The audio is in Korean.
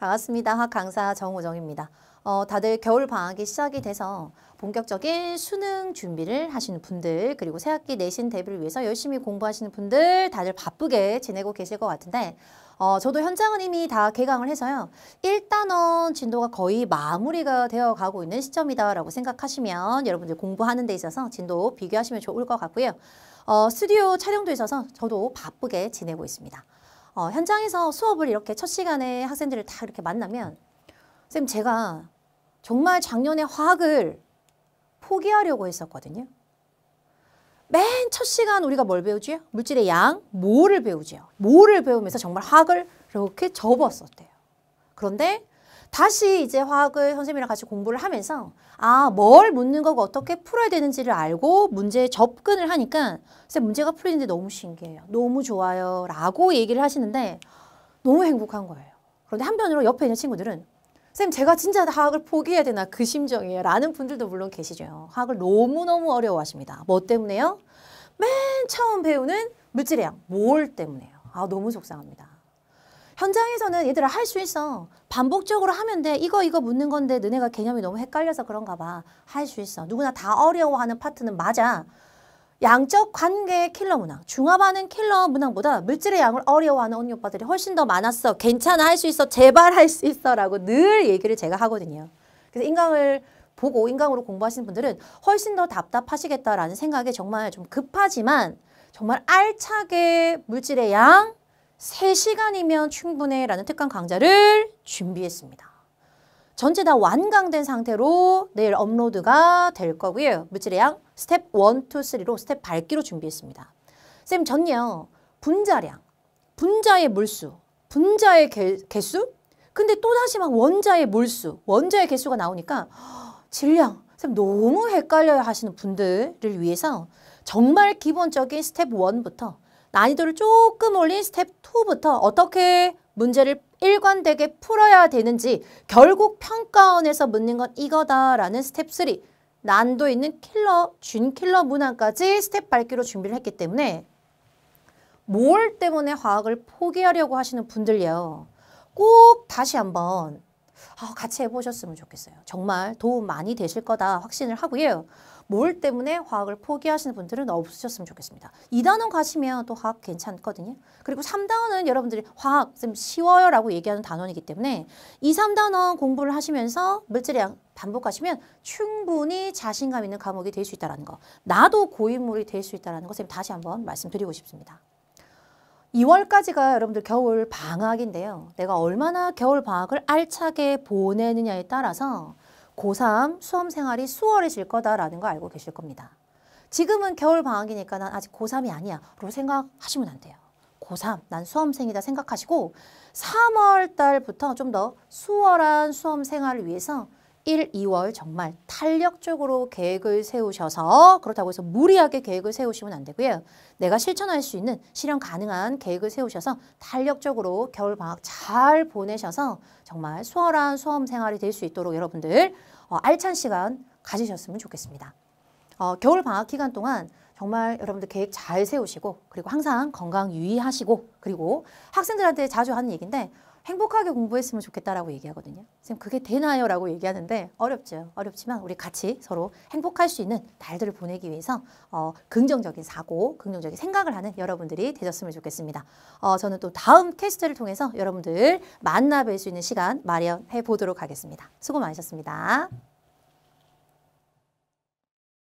반갑습니다. 학 강사 정우정입니다. 어, 다들 겨울 방학이 시작이 돼서 본격적인 수능 준비를 하시는 분들 그리고 새학기 내신 대비를 위해서 열심히 공부하시는 분들 다들 바쁘게 지내고 계실 것 같은데 어, 저도 현장은 이미 다 개강을 해서요. 1단원 진도가 거의 마무리가 되어 가고 있는 시점이다라고 생각하시면 여러분들 공부하는 데 있어서 진도 비교하시면 좋을 것 같고요. 어, 스튜디오 촬영도 있어서 저도 바쁘게 지내고 있습니다. 어, 현장에서 수업을 이렇게 첫 시간에 학생들을 다 이렇게 만나면 선생님 제가 정말 작년에 화학을 포기하려고 했었거든요. 맨 첫 시간 우리가 뭘 배우지요? 물질의 양, 모를 배우지요. 모를 배우면서 정말 화학을 이렇게 접었었대요. 그런데 다시 이제 화학을 선생님이랑 같이 공부를 하면서 아, 뭘 묻는 거고 어떻게 풀어야 되는지를 알고 문제에 접근을 하니까 선생님 문제가 풀리는데 너무 신기해요. 너무 좋아요. 라고 얘기를 하시는데 너무 행복한 거예요. 그런데 한편으로 옆에 있는 친구들은 선생님 제가 진짜 화학을 포기해야 되나 그 심정이에요. 라는 분들도 물론 계시죠. 화학을 너무너무 어려워하십니다. 뭐 때문에요? 맨 처음 배우는 물질의 양, 뭘 때문에요. 아, 너무 속상합니다. 현장에서는 얘들아 할 수 있어. 반복적으로 하면 돼. 이거 이거 묻는 건데 너네가 개념이 너무 헷갈려서 그런가 봐. 할 수 있어. 누구나 다 어려워하는 파트는 맞아. 양적 관계의 킬러 문항. 중화반은 킬러 문항보다 물질의 양을 어려워하는 언니 오빠들이 훨씬 더 많았어. 괜찮아 할 수 있어. 제발 할 수 있어. 라고 늘 얘기를 제가 하거든요. 그래서 인강을 보고 인강으로 공부하시는 분들은 훨씬 더 답답하시겠다라는 생각에 정말 좀 급하지만 정말 알차게 물질의 양, 3시간이면 충분해 라는 특강 강좌를 준비했습니다. 전체 다 완강된 상태로 내일 업로드가 될 거고요. 물질의 양 스텝 1, 2, 3로 스텝 밝기로 준비했습니다. 쌤, 전요. 분자량, 분자의 물수, 분자의 개, 개수? 근데 또다시 막 원자의 몰수, 원자의 개수가 나오니까 질량, 쌤 너무 헷갈려 하시는 분들을 위해서 정말 기본적인 스텝 1부터 난이도를 조금 올린 스텝 2부터 어떻게 문제를 일관되게 풀어야 되는지 결국 평가원에서 묻는 건 이거다라는 스텝 3 난도 있는 킬러, 준킬러 문항까지 스텝 밝기로 준비를 했기 때문에 뭘 때문에 화학을 포기하려고 하시는 분들요. 꼭 다시 한번 아, 같이 해보셨으면 좋겠어요. 정말 도움 많이 되실 거다 확신을 하고요. 뭘 때문에 화학을 포기하시는 분들은 없으셨으면 좋겠습니다. 2단원 가시면 또 화학 괜찮거든요. 그리고 3단원은 여러분들이 화학 좀 쉬워요 라고 얘기하는 단원이기 때문에 2, 3단원 공부를 하시면서 물질의 반복하시면 충분히 자신감 있는 과목이 될 수 있다는 거. 나도 고인물이 될 수 있다는 것을 다시 한번 말씀드리고 싶습니다. 2월까지가 여러분들 겨울 방학인데요. 내가 얼마나 겨울 방학을 알차게 보내느냐에 따라서 고3 수험 생활이 수월해질 거다라는 거 알고 계실 겁니다. 지금은 겨울 방학이니까 난 아직 고3이 아니야. 로 생각하시면 안 돼요. 고3, 난 수험생이다 생각하시고 3월 달부터 좀 더 수월한 수험 생활을 위해서 1, 2월 정말 탄력적으로 계획을 세우셔서 그렇다고 해서 무리하게 계획을 세우시면 안 되고요. 내가 실천할 수 있는 실현 가능한 계획을 세우셔서 탄력적으로 겨울방학 잘 보내셔서 정말 수월한 수험 생활이 될 수 있도록 여러분들 어, 알찬 시간 가지셨으면 좋겠습니다. 어, 겨울 방학 기간 동안 정말 여러분들 계획 잘 세우시고 그리고 항상 건강 유의하시고 그리고 학생들한테 자주 하는 얘기인데 행복하게 공부했으면 좋겠다라고 얘기하거든요. 선생님 그게 되나요? 라고 얘기하는데 어렵죠. 어렵지만 우리 같이 서로 행복할 수 있는 달들을 보내기 위해서 어, 긍정적인 사고, 긍정적인 생각을 하는 여러분들이 되셨으면 좋겠습니다. 어, 저는 또 다음 캐스트를 통해서 여러분들 만나 뵐 수 있는 시간 마련해 보도록 하겠습니다. 수고 많으셨습니다.